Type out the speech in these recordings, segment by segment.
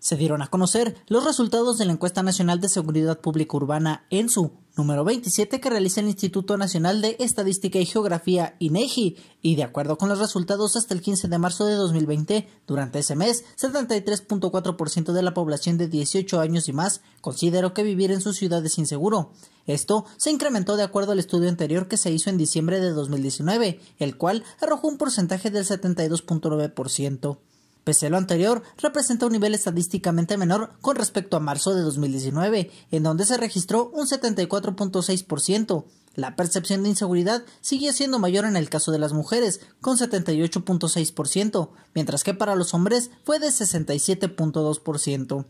Se dieron a conocer los resultados de la encuesta nacional de seguridad pública urbana ENSU número 27 que realiza el Instituto Nacional de Estadística y Geografía INEGI y de acuerdo con los resultados hasta el 15 de marzo de 2020, durante ese mes, 73.4% de la población de 18 años y más consideró que vivir en su ciudad es inseguro. Esto se incrementó de acuerdo al estudio anterior que se hizo en diciembre de 2019, el cual arrojó un porcentaje del 72.9%. Pese a lo anterior, representa un nivel estadísticamente menor con respecto a marzo de 2019, en donde se registró un 74.6%. La percepción de inseguridad sigue siendo mayor en el caso de las mujeres, con 78.6%, mientras que para los hombres fue de 67.2%.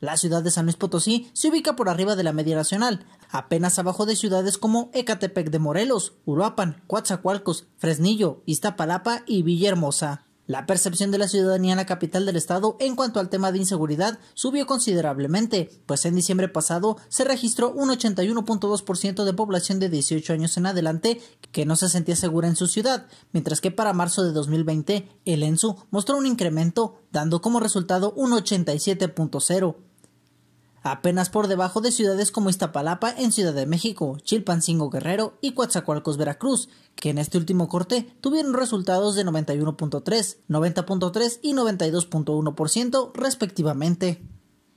La ciudad de San Luis Potosí se ubica por arriba de la media nacional, apenas abajo de ciudades como Ecatepec de Morelos, Uruapan, Coatzacoalcos, Fresnillo, Iztapalapa y Villahermosa. La percepción de la ciudadanía en la capital del estado en cuanto al tema de inseguridad subió considerablemente, pues en diciembre pasado se registró un 81.2% de población de 18 años en adelante que no se sentía segura en su ciudad, mientras que para marzo de 2020 el ENSU mostró un incremento, dando como resultado un 87.0% apenas por debajo de ciudades como Iztapalapa en Ciudad de México, Chilpancingo Guerrero y Coatzacoalcos Veracruz, que en este último corte tuvieron resultados de 91.3, 90.3 y 92.1% respectivamente.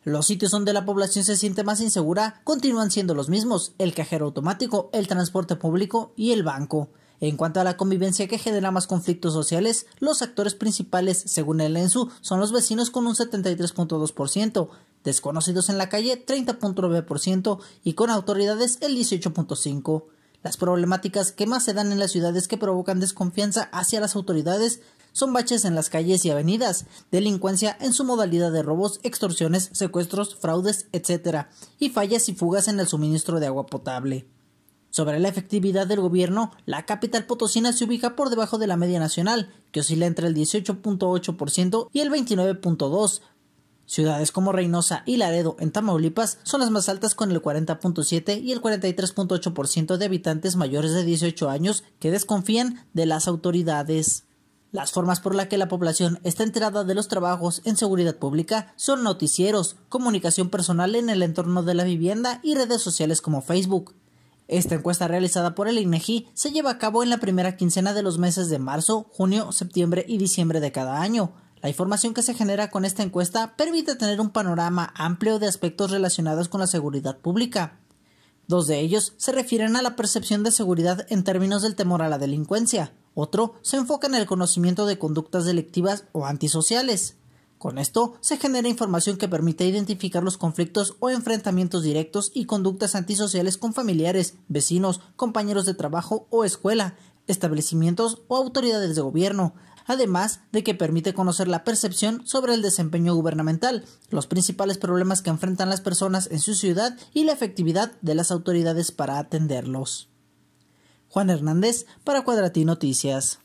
Los sitios donde la población se siente más insegura continúan siendo los mismos, el cajero automático, el transporte público y el banco. En cuanto a la convivencia que genera más conflictos sociales, los actores principales, según el ENSU, son los vecinos con un 73.2%, desconocidos en la calle 30.9% y con autoridades el 18.5%. Las problemáticas que más se dan en las ciudades que provocan desconfianza hacia las autoridades son baches en las calles y avenidas, delincuencia en su modalidad de robos, extorsiones, secuestros, fraudes, etc., y fallas y fugas en el suministro de agua potable. Sobre la efectividad del gobierno, la capital potosina se ubica por debajo de la media nacional, que oscila entre el 18.8% y el 29.2%, Ciudades como Reynosa y Laredo en Tamaulipas son las más altas con el 40.7 y el 43.8% de habitantes mayores de 18 años que desconfían de las autoridades. Las formas por las que la población está enterada de los trabajos en seguridad pública son noticieros, comunicación personal en el entorno de la vivienda y redes sociales como Facebook. Esta encuesta realizada por el INEGI e se lleva a cabo en la primera quincena de los meses de marzo, junio, septiembre y diciembre de cada año. La información que se genera con esta encuesta permite tener un panorama amplio de aspectos relacionados con la seguridad pública. Dos de ellos se refieren a la percepción de seguridad en términos del temor a la delincuencia. Otro se enfoca en el conocimiento de conductas delictivas o antisociales. Con esto se genera información que permite identificar los conflictos o enfrentamientos directos y conductas antisociales con familiares, vecinos, compañeros de trabajo o escuela, establecimientos o autoridades de gobierno, además de que permite conocer la percepción sobre el desempeño gubernamental, los principales problemas que enfrentan las personas en su ciudad y la efectividad de las autoridades para atenderlos. Juan Hernández para Cuadratín Noticias.